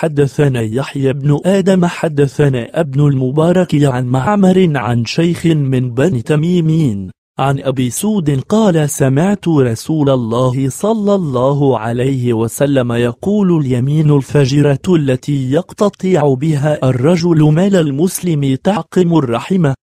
حدثنا يحيى بن آدم حدثنا ابن المبارك عن معمر عن شيخ من بني تميمين عن أبي سود قال سمعت رسول الله صلى الله عليه وسلم يقول اليمين الفجرة التي يقتطع بها الرجل مال المسلم تعقم الرحمة